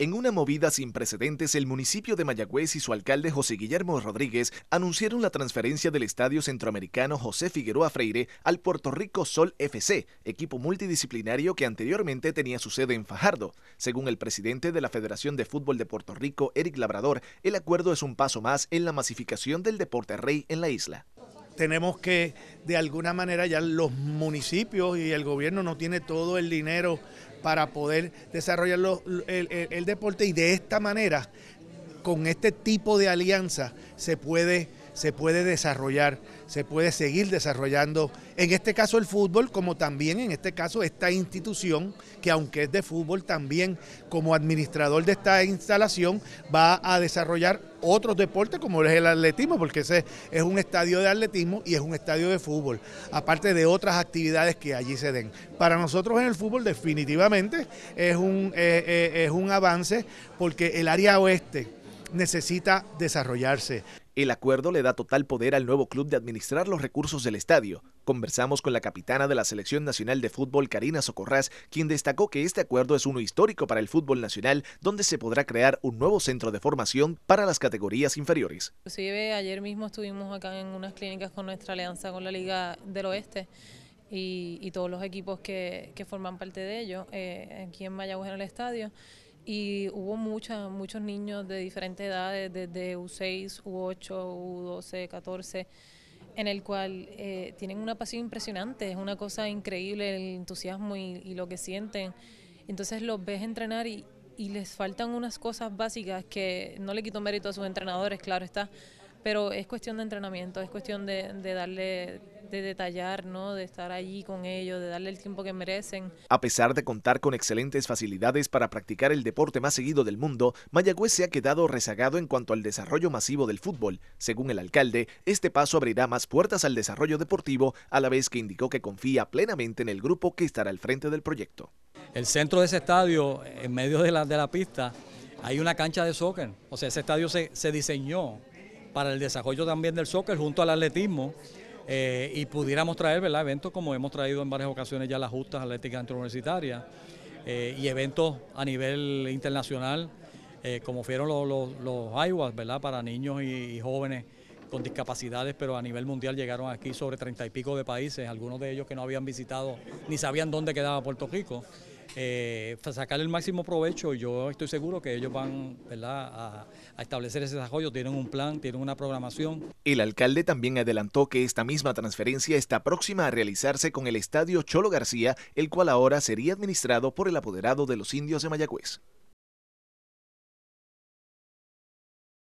En una movida sin precedentes, el municipio de Mayagüez y su alcalde José Guillermo Rodríguez anunciaron la transferencia del estadio centroamericano José Figueroa Freire al Puerto Rico Sol FC, equipo multidisciplinario que anteriormente tenía su sede en Fajardo. Según el presidente de la Federación de Fútbol de Puerto Rico, Eric Labrador, el acuerdo es un paso más en la masificación del deporte rey en la isla tenemos que, de alguna manera, ya los municipios y el gobierno no tiene todo el dinero para poder desarrollar el deporte y de esta manera, con este tipo de alianza, se puede se puede desarrollar, se puede seguir desarrollando, en este caso el fútbol, como también en este caso esta institución, que aunque es de fútbol, también como administrador de esta instalación va a desarrollar otros deportes como es el atletismo, porque ese es un estadio de atletismo y es un estadio de fútbol, aparte de otras actividades que allí se den. Para nosotros en el fútbol definitivamente es un, eh, eh, es un avance porque el área oeste necesita desarrollarse. El acuerdo le da total poder al nuevo club de administrar los recursos del estadio. Conversamos con la capitana de la Selección Nacional de Fútbol, Karina Socorrás, quien destacó que este acuerdo es uno histórico para el fútbol nacional, donde se podrá crear un nuevo centro de formación para las categorías inferiores. Inclusive ayer mismo estuvimos acá en unas clínicas con nuestra alianza con la Liga del Oeste. Y, todos los equipos que, forman parte de ello, eh, aquí en Mayagüez en el estadio, y hubo mucha, muchos niños de diferentes edades, desde U6, U8, U12, 14, en el cual eh, tienen una pasión impresionante, es una cosa increíble el entusiasmo y, lo que sienten. Entonces los ves entrenar y, les faltan unas cosas básicas que no le quito mérito a sus entrenadores, claro está, pero es cuestión de entrenamiento, es cuestión de darle de detallar, ¿no? de estar allí con ellos, de darle el tiempo que merecen. A pesar de contar con excelentes facilidades para practicar el deporte más seguido del mundo, Mayagüez se ha quedado rezagado en cuanto al desarrollo masivo del fútbol. Según el alcalde, este paso abrirá más puertas al desarrollo deportivo, a la vez que indicó que confía plenamente en el grupo que estará al frente del proyecto. El centro de ese estadio, en medio de la, de la pista, hay una cancha de soccer. O sea, ese estadio se, se diseñó para el desarrollo también del soccer junto al atletismo eh, y pudiéramos traer eventos como hemos traído en varias ocasiones ya las justas atléticas interuniversitarias eh, y eventos a nivel internacional eh, como fueron los, los, IWAS, ¿verdad? para niños y, y jóvenes con discapacidades, pero a nivel mundial llegaron aquí sobre treinta y pico de países, algunos de ellos que no habían visitado ni sabían dónde quedaba Puerto Rico para eh, sacar el máximo provecho. Yo estoy seguro que ellos van A, establecer ese desarrollo, tienen un plan, tienen una programación. El alcalde también adelantó que esta misma transferencia está próxima a realizarse con el estadio Cholo García, el cual ahora sería administrado por el apoderado de los indios de Mayagüez.